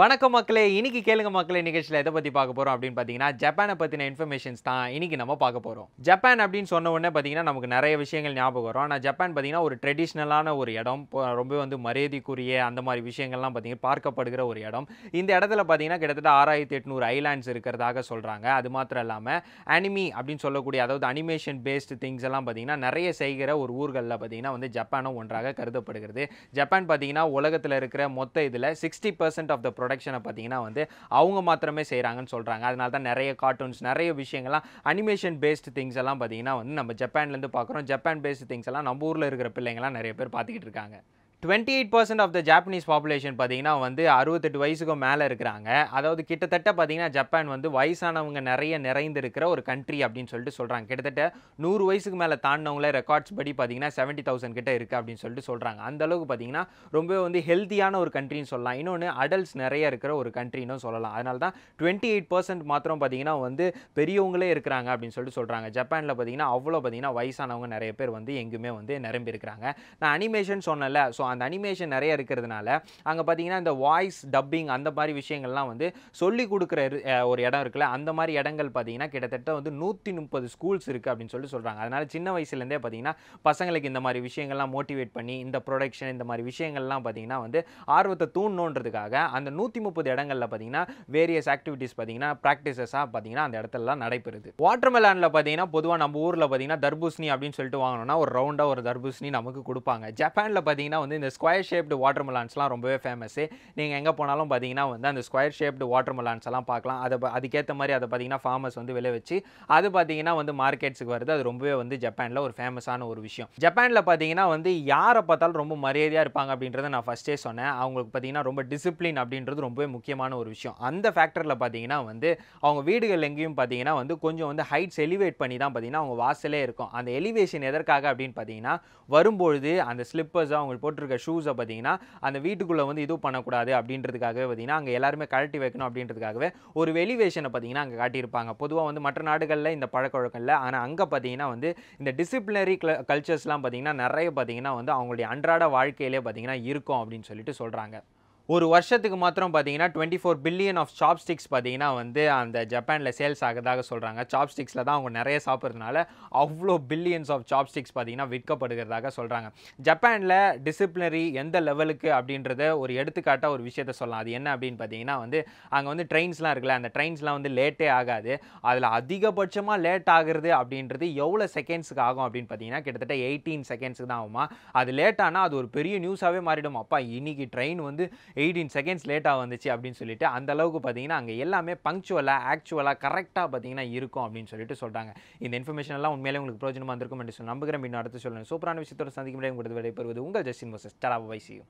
வணக்கம் மக்களே இன்னைக்கு கேளுங்க மக்களே நிகழ்ச்சியில் எதை பற்றி பார்க்க போகிறோம் அப்படின்னு பார்த்தீங்கன்னா ஜப்பானை பற்றின இன்ஃபர்மேஷன்ஸ் தான் இன்னைக்கு நம்ம பார்க்க போகிறோம் ஜப்பான் அப்படின்னு சொன்ன உடனே பார்த்தீங்கன்னா நமக்கு நிறைய விஷயங்கள் ஞாபகம் வரும் ஆனால் ஜப்பான் பார்த்தீங்கன்னா ஒரு ட்ரெடிஷ்னலான ஒரு இடம் ரொம்ப வந்து மரியாதைக்குரிய அந்த மாதிரி விஷயங்கள்லாம் பார்த்தீங்கன்னா பார்க்கப்படுகிற ஒரு இடம் இந்த இடத்துல பார்த்தீங்கன்னா கிட்டத்தட்ட ஆறாயிரத்தி எட்நூறு ஐலாண்ட்ஸ் இருக்கிறதாக சொல்கிறாங்க அது மாத்திரம் இல்லாமல் அனிமி அப்படின்னு சொல்லக்கூடிய அதாவது அனிமேஷன் பேஸ்டு திங்ஸ் எல்லாம் பார்த்தீங்கன்னா நிறைய செய்கிற ஒரு ஊர்களில் பார்த்தீங்கன்னா வந்து ஜப்பானும் ஒன்றாக கருதப்படுகிறது ஜப்பான் பார்த்தீங்கன்னா உலகத்தில் இருக்கிற மொத்த இதில் சிக்ஸ்டி பர்சன்ட் ஆஃப் த ப்ரொடக்ஷனை பார்த்தீங்கன்னா வந்து அவங்க மாத்திரமே செய்கிறாங்கன்னு சொல்கிறாங்க அதனால தான் நிறைய கார்ட்டூன்ஸ் நிறைய விஷயங்கள்லாம் அனிமேஷன் பேஸ்டு திங்ஸ் எல்லாம் பார்த்தீங்கன்னா வந்து நம்ம ஜப்பான்லேருந்து பார்க்குறோம் ஜப்பான் பேஸ்டு திங்ஸ் எல்லாம் நம்ம ஊரில் இருக்கிற பிள்ளைங்கள்லாம் நிறைய பேர் பார்த்துக்கிட்டு இருக்காங்க twenty eight percent of the Japanese population பார்த்திங்கன்னா வந்து அறுபத்தெட்டு வயசுக்கும் மேலே இருக்கிறாங்க அதாவது கிட்டத்தட்ட பார்த்திங்கன்னா ஜப்பான் வந்து வயசானவங்க நிறைய நிறைந்திருக்கிற ஒரு கண்ட்ரி அப்படின்னு சொல்லிட்டு சொல்கிறாங்க கிட்டத்தட்ட நூறு வயசுக்கு மேலே தாண்டினவங்களே ரெக்கார்ட்ஸ் படி பார்த்திங்கன்னா செவன்ட்டி தௌசண்ட் கிட்ட இருக்குது அப்படின்னு சொல்லிட்டு சொல்கிறாங்க அந்தளவுக்கு பார்த்திங்கன்னா ரொம்பவே வந்து ஹெல்த்தியான ஒரு கண்ட்ரின்னு சொல்லலாம் இன்னொன்று அடல்ட்ஸ் நிறைய இருக்கிற ஒரு கண்ட்ரின்னு சொல்லலாம் அதனால தான் டுவெண்ட்டி எயிட் பர்சன்ட் மாத்திரம் பார்த்திங்கன்னா வந்து பெரியவங்களே இருக்கிறாங்க அப்படின்னு சொல்லிட்டு சொல்கிறாங்க ஜப்பானில் பார்த்திங்கன்னா அவ்வளோ பார்த்திங்கன்னா வயசானவங்க நிறைய பேர் வந்து எங்குமே வந்து நிரம்பி இருக்கிறாங்க நான் அனிமேஷன் சொன்னல ஸோ அந்த அனிமேஷன் நிறைய இருக்கிறதுனால அங்கே பார்த்தீங்கன்னா இந்த வாய்ஸ் டப்பிங் அந்த மாதிரி விஷயங்கள்லாம் வந்து சொல்லி கொடுக்குற ஒரு இடம் இருக்குல்ல அந்த மாதிரி இடங்கள் பார்த்தீங்கன்னா கிட்டத்தட்ட வந்து நூற்றி முப்பது ஸ்கூல்ஸ் இருக்குது அப்படின்னு சொல்லிட்டு சொல்கிறாங்க அதனால் சின்ன வயசுலேருந்தே பார்த்தீங்கன்னா பசங்களுக்கு இந்த மாதிரி விஷயங்கள்லாம் மோட்டிவேட் பண்ணி இந்த ப்ரொடக்ஷன் இந்த மாதிரி விஷயங்கள்லாம் பார்த்தீங்கன்னா வந்து ஆர்வத்தை தூண்டணுன்றதுக்காக அந்த நூற்றி முப்பது இடங்களில் பார்த்தீங்கன்னா வேரியஸ் ஆக்டிவிட்டீஸ் பார்த்தீங்கன்னா ப்ராக்டிசஸாக பார்த்தீங்கன்னா அந்த இடத்துலலாம் நடைபெறுது வாட்டர்மெலானில் பார்த்தீங்கன்னா பொதுவாக நம்ம ஊரில் பார்த்தீங்கன்னா தர்பூசணி அப்படின்னு சொல்லிட்டு வாங்கினோம்னா ஒரு ரவுண்டாக ஒரு தர்பூசணி நமக்கு கொடுப்பாங்க ஜப்பானில் பார்த்தீங்கன்னா வந்து இந்த ஸ்கொயர் ஷேப்டு வாட்டர் மெலான்ஸ்லாம் ரொம்பவே ஃபேமஸ்ஸு நீங்கள் எங்கே போனாலும் பார்த்தீங்கன்னா வந்து அந்த ஸ்கொயர் ஷேப்டு வாட்டர் மிலான்ஸ் எல்லாம் பார்க்கலாம் அதை அதுக்கேற்ற மாதிரி அதை பார்த்தீங்கன்னா ஃபார்மர்ஸ் வந்து விளைவிச்சு அது பார்த்தீங்கன்னா வந்து மார்க்கெட்ஸுக்கு வருது அது ரொம்பவே வந்து ஜப்பானில் ஒரு ஃபேமஸான ஒரு விஷயம் ஜப்பானில் பார்த்தீங்கன்னா வந்து யாரை பார்த்தாலும் ரொம்ப மரியாதையாக இருப்பாங்க அப்படின்றத நான் ஃபஸ்ட்டே சொன்னேன் அவங்களுக்கு பார்த்தீங்கன்னா ரொம்ப டிசிப்ளின் அப்படின்றது ரொம்பவே முக்கியமான ஒரு விஷயம் அந்த ஃபேக்டரில் பார்த்தீங்கன்னா வந்து அவங்க வீடுகள் எங்கேயும் பார்த்தீங்கன்னா வந்து கொஞ்சம் வந்து ஹைட்ஸ் எலிவேட் பண்ணி தான் பார்த்தீங்கன்னா அவங்க வாசலே இருக்கும் அந்த எலிவேஷன் எதற்காக அப்படின்னு பார்த்தீங்கன்னா வரும்பொழுது அந்த ஸ்லிப்பர்ஸ் அவங்களுக்கு போட்டிருக்க இருக்க ஷூஸை பார்த்தீங்கன்னா அந்த வீட்டுக்குள்ளே வந்து இது பண்ணக்கூடாது அப்படின்றதுக்காகவே பார்த்தீங்கன்னா அங்கே எல்லாருமே கழட்டி வைக்கணும் அப்படின்றதுக்காகவே ஒரு வெளிவேஷனை பார்த்தீங்கன்னா அங்கே காட்டியிருப்பாங்க பொதுவாக வந்து மற்ற நாடுகளில் இந்த பழக்க வழக்கம் இல்லை ஆனால் அங்கே பார்த்தீங்கன்னா வந்து இந்த டிசிப்ளினரி கல்ச்சர்ஸ்லாம் பார்த்தீங்கன்னா நிறைய பார்த்தீங்கன்னா வந்து அவங்களுடைய அன்றாட வாழ்க்கையிலே பார்த்தீங்கன்னா இருக்கும் அப்படின்னு சொல்லிட்டு சொல்கிறாங்க ஒரு வருஷத்துக்கு மாத்திரம் பார்த்தீங்கன்னா twenty four billion of chopsticks பார்த்தீங்கன்னா வந்து அந்த ஜப்பானில் சேல்ஸ் ஆகிறதாக சொல்கிறாங்க சாப்ஸ்டிக்ஸில் தான் அவங்க நிறைய சாப்பிட்றதுனால அவ்வளோ பில்லியன்ஸ் ஆஃப் சாப்ஸ்டிக்ஸ் பார்த்தீங்கன்னா விற்கப்படுகிறதாக சொல்கிறாங்க ஜப்பானில் டிசிப்ளினரி எந்த லெவலுக்கு அப்படின்றத ஒரு எடுத்துக்காட்டாக ஒரு விஷயத்த சொல்லலாம் அது என்ன அப்படின்னு பார்த்தீங்கன்னா வந்து அங்கே வந்து ட்ரெயின்ஸ்லாம் இருக்குல்ல அந்த ட்ரெயின்ஸ்லாம் வந்து லேட்டே ஆகாது அதில் அதிகபட்சமாக லேட் ஆகிறது அப்படின்றது எவ்வளோ செகண்ட்ஸுக்கு ஆகும் அப்படின்னு பார்த்தீங்கன்னா கிட்டத்தட்ட எயிட்டீன் செகண்ட்ஸுக்கு தான் ஆகுமா அது லேட் ஆனால் அது ஒரு பெரிய நியூஸாகவே மாறிடும் அப்பா இன்றைக்கி ட்ரெயின் வந்து எயிட்டீன் செகண்ட்ஸ் லேட்டாக வந்துச்சு அப்படின்னு சொல்லிட்டு அந்த அளவுக்கு பார்த்தீங்கன்னா அங்கே எல்லாமே பங்க்சுவலாக ஆக்சுவலாக கரெக்டாக பார்த்தீங்கன்னா இருக்கும் அப்படின்னு சொல்லிட்டு சொல்கிறாங்க இந்த இன்ஃபர்மேஷன் எல்லாம் உண்மையிலே உங்களுக்கு பிரோஜனமாக இருந்திருக்கும் என்று சொல்லி நம்புகிறேன் இன்னும் அடுத்து சொல்லணும் சூப்பரான விஷயத்தோட சந்திக்கும் முடியாது உங்களுக்கு விடைபெறுவது உங்கள் ஜஸ்டின் வசஸ் டலா வைசியும்